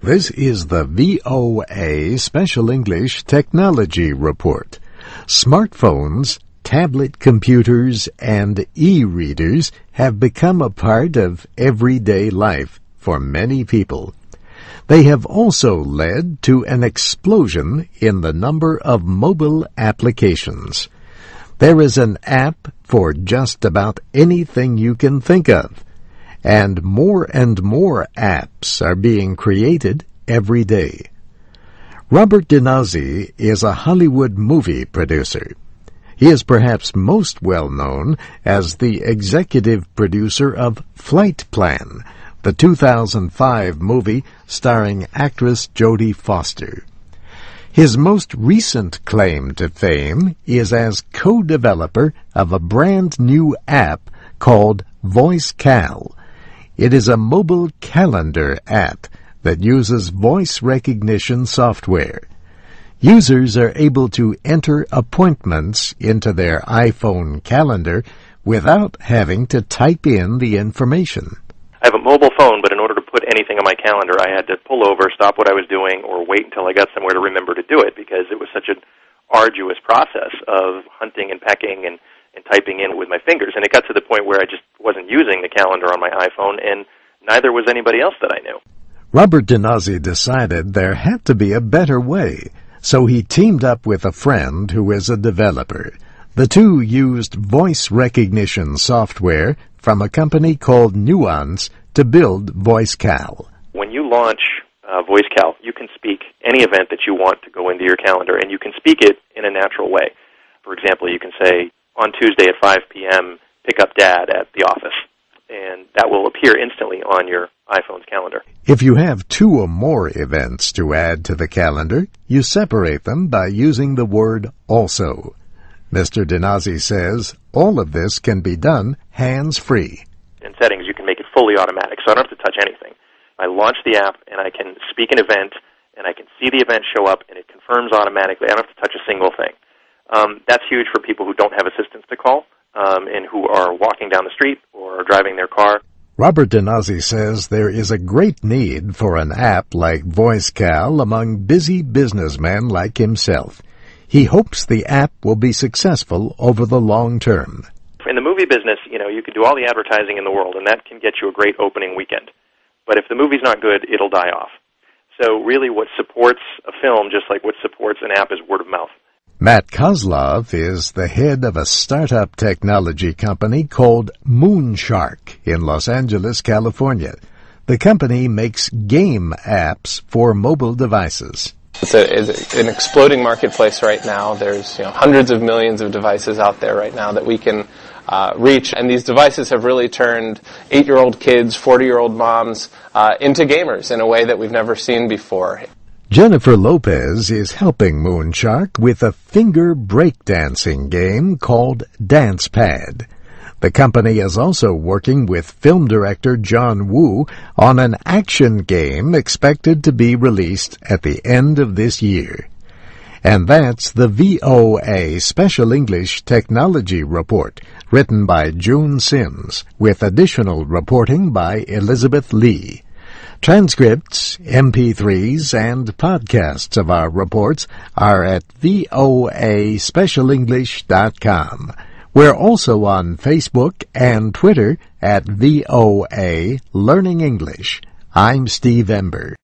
This is the VOA Special English Technology Report. Smartphones, tablet computers, and e-readers have become a part of everyday life for many people. They have also led to an explosion in the number of mobile applications. There is an app for just about anything you can think of and more and more apps are being created every day. Robert DiNazzi is a Hollywood movie producer. He is perhaps most well known as the executive producer of Flight Plan, the 2005 movie starring actress Jodie Foster. His most recent claim to fame is as co-developer of a brand new app called VoiceCal. It is a mobile calendar app that uses voice recognition software. Users are able to enter appointments into their iPhone calendar without having to type in the information. I have a mobile phone, but in order to put anything on my calendar, I had to pull over, stop what I was doing, or wait until I got somewhere to remember to do it because it was such an arduous process of hunting and pecking and and typing in with my fingers. And it got to the point where I just wasn't using the calendar on my iPhone, and neither was anybody else that I knew. Robert Denazzi decided there had to be a better way, so he teamed up with a friend who is a developer. The two used voice recognition software from a company called Nuance to build VoiceCal. When you launch uh, VoiceCal, you can speak any event that you want to go into your calendar, and you can speak it in a natural way. For example, you can say, on Tuesday at 5 p.m. Pick up Dad at the office, and that will appear instantly on your iPhone's calendar. If you have two or more events to add to the calendar, you separate them by using the word also. Mr. Denazzi says all of this can be done hands-free. In settings, you can make it fully automatic, so I don't have to touch anything. I launch the app, and I can speak an event, and I can see the event show up, and it confirms automatically. I don't have to touch a single thing. Um, that's huge for people who don't have assistance to call um, and who are walking down the street or driving their car. Robert DeNazzi says there is a great need for an app like VoiceCal among busy businessmen like himself. He hopes the app will be successful over the long term. In the movie business, you know, you can do all the advertising in the world, and that can get you a great opening weekend. But if the movie's not good, it'll die off. So, really, what supports a film, just like what supports an app, is word of mouth. Matt Kozlov is the head of a startup technology company called Moonshark in Los Angeles, California. The company makes game apps for mobile devices. It's, a, it's an exploding marketplace right now. There's you know, hundreds of millions of devices out there right now that we can uh, reach. And these devices have really turned eight year old kids, 40 year old moms uh, into gamers in a way that we've never seen before. Jennifer Lopez is helping Moonshark with a finger breakdancing game called Dance Pad. The company is also working with film director John Woo on an action game expected to be released at the end of this year. And that's the VOA Special English Technology Report, written by June Sims, with additional reporting by Elizabeth Lee. Transcripts, MP3s, and podcasts of our reports are at voaspecialenglish.com. We're also on Facebook and Twitter at VOA Learning English. I'm Steve Ember.